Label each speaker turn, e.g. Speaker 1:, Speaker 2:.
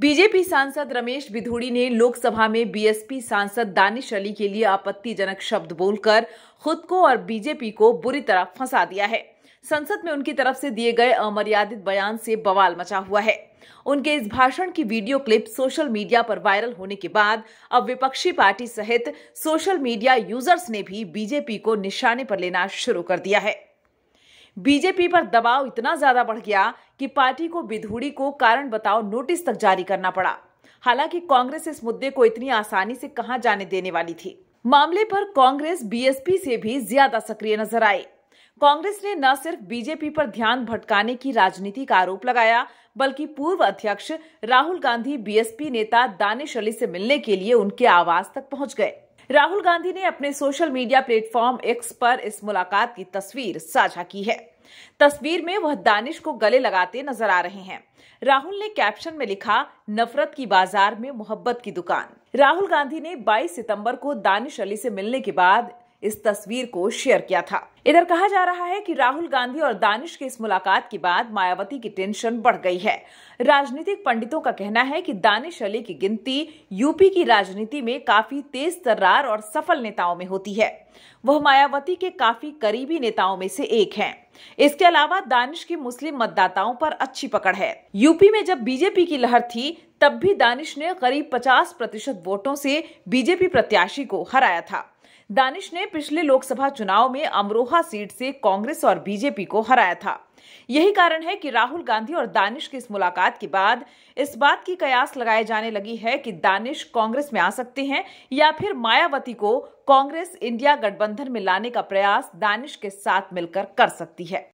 Speaker 1: BJP सांसद रमेश बिधूड़ी ने लोकसभा में बीएसपी सांसद दानिश अली के लिए आपत्तिजनक शब्द बोलकर खुद को और बीजेपी को बुरी तरह फंसा दिया है संसद में उनकी तरफ से दिए गए अमर्यादित बयान से बवाल मचा हुआ है उनके इस भाषण की वीडियो क्लिप सोशल मीडिया पर वायरल होने के बाद अब विपक्षी पार्टी सहित सोशल मीडिया यूजर्स ने भी बीजेपी को निशाने पर लेना शुरू कर दिया है बीजेपी पर दबाव इतना ज्यादा बढ़ गया कि पार्टी को बिधूड़ी को कारण बताओ नोटिस तक जारी करना पड़ा हालांकि कांग्रेस इस मुद्दे को इतनी आसानी से कहा जाने देने वाली थी मामले पर कांग्रेस बीएसपी से भी ज्यादा सक्रिय नजर आई कांग्रेस ने न सिर्फ बीजेपी पर ध्यान भटकाने की राजनीति का आरोप लगाया बल्कि पूर्व अध्यक्ष राहुल गांधी बीएसपी नेता दानिश अली से मिलने के लिए उनके आवास तक पहुंच गए राहुल गांधी ने अपने सोशल मीडिया प्लेटफॉर्म एक्स पर इस मुलाकात की तस्वीर साझा की है तस्वीर में वह दानिश को गले लगाते नजर आ रहे हैं राहुल ने कैप्शन में लिखा नफरत की बाजार में मोहब्बत की दुकान राहुल गांधी ने 22 सितंबर को दानिश अली से मिलने के बाद इस तस्वीर को शेयर किया था इधर कहा जा रहा है कि राहुल गांधी और दानिश के इस मुलाकात के बाद मायावती की टेंशन बढ़ गई है राजनीतिक पंडितों का कहना है कि दानिश अली की गिनती यूपी की राजनीति में काफी तेज तर्रार और सफल नेताओं में होती है वह मायावती के काफी करीबी नेताओं में से एक हैं। इसके अलावा दानिश की मुस्लिम मतदाताओं पर अच्छी पकड़ है यूपी में जब बीजेपी की लहर थी तब भी दानिश ने करीब 50 प्रतिशत वोटों से बीजेपी प्रत्याशी को हराया था दानिश ने पिछले लोकसभा चुनाव में अमरोहा सीट से कांग्रेस और बीजेपी को हराया था यही कारण है कि राहुल गांधी और दानिश की इस मुलाकात के बाद इस बात की कयास लगाए जाने लगी है कि दानिश कांग्रेस में आ सकते हैं या फिर मायावती को कांग्रेस इंडिया गठबंधन में लाने का प्रयास दानिश के साथ मिलकर कर सकती है